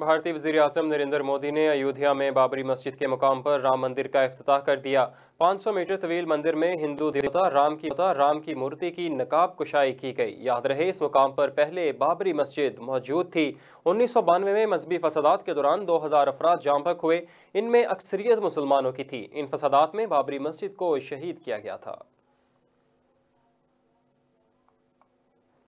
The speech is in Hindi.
भारतीय वजीर अजम नरेंद्र मोदी ने अयोध्या में बाबरी मस्जिद के मुकाम पर राम मंदिर का अफ्ताह कर दिया 500 मीटर तवील मंदिर में हिंदू देवता राम की देवता राम की मूर्ति की नकाब कुशाई की गई याद रहे इस मुकाम पर पहले बाबरी मस्जिद मौजूद थी उन्नीस में मजहबी फसादात के दौरान 2000 अफराद जामपक हुए इनमें अक्सरियत मुसलमानों की थी इन फसादात में बाबरी मस्जिद को शहीद किया गया था